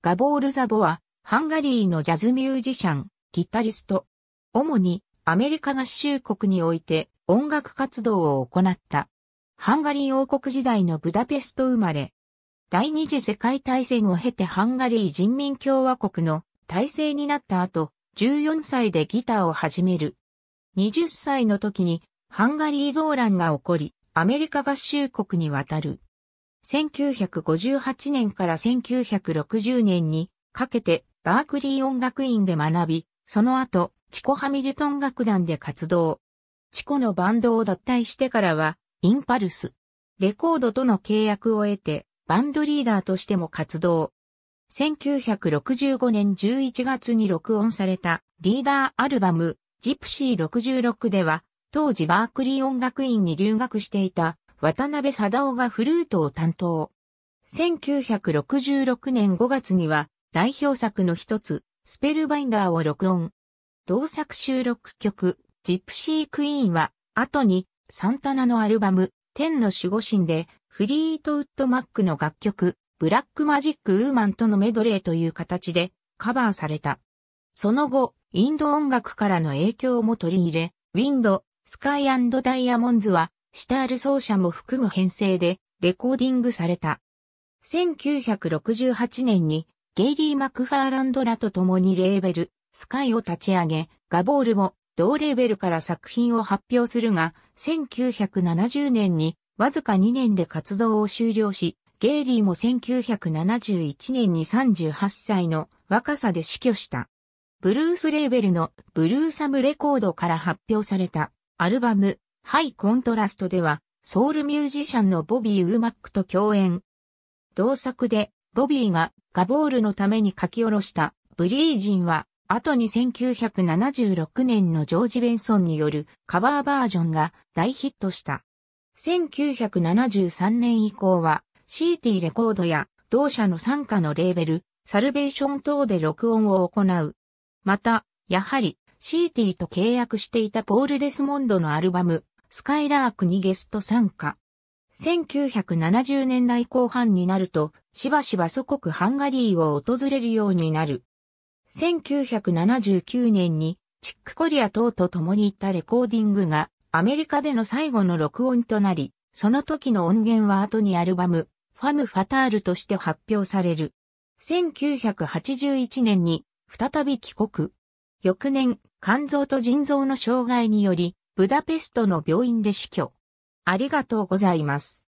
ガボール・ザボは、ハンガリーのジャズミュージシャン、ギタリスト。主に、アメリカ合衆国において、音楽活動を行った。ハンガリー王国時代のブダペスト生まれ。第二次世界大戦を経てハンガリー人民共和国の体制になった後、14歳でギターを始める。20歳の時にハンガリー動乱が起こり、アメリカ合衆国に渡る。1958年から1960年にかけてバークリー音楽院で学び、その後、チコハミルトン楽団で活動。チコのバンドを脱退してからは、インパルス。レコードとの契約を得て、バンドリーダーとしても活動。1965年11月に録音されたリーダーアルバム、ジプシー66では、当時バークリー音楽院に留学していた渡辺貞夫がフルートを担当。1966年5月には代表作の一つ、スペルバインダーを録音。同作収録曲、ジプシークイーンは、後に、サンタナのアルバム、天の守護神で、フリートウッドマックの楽曲、ブラックマジックウーマンとのメドレーという形で、カバーされた。その後、インド音楽からの影響も取り入れ、ウィンド、スカイダイヤモンズは、シタール奏者も含む編成でレコーディングされた。1968年にゲイリー・マクファーランドらと共にレーベル、スカイを立ち上げ、ガボールも同レーベルから作品を発表するが、1970年にわずか2年で活動を終了し、ゲイリーも1971年に38歳の若さで死去した。ブルースレーベルのブルーサムレコードから発表されたアルバムハイコントラストでは、ソウルミュージシャンのボビー・ウーマックと共演。同作で、ボビーがガボールのために書き下ろしたブリージンは、後に1976年のジョージ・ベンソンによるカバーバージョンが大ヒットした。1973年以降は、シーティレコードや同社の参加のレーベル、サルベーション等で録音を行う。また、やはり、シーティと契約していたポール・デスモンドのアルバム、スカイラークにゲスト参加。1970年代後半になると、しばしば祖国ハンガリーを訪れるようになる。1979年に、チックコリア等と共に行ったレコーディングが、アメリカでの最後の録音となり、その時の音源は後にアルバム、ファム・ファタールとして発表される。1981年に再び帰国。翌年、肝臓と腎臓の障害により、ブダペストの病院で死去。ありがとうございます。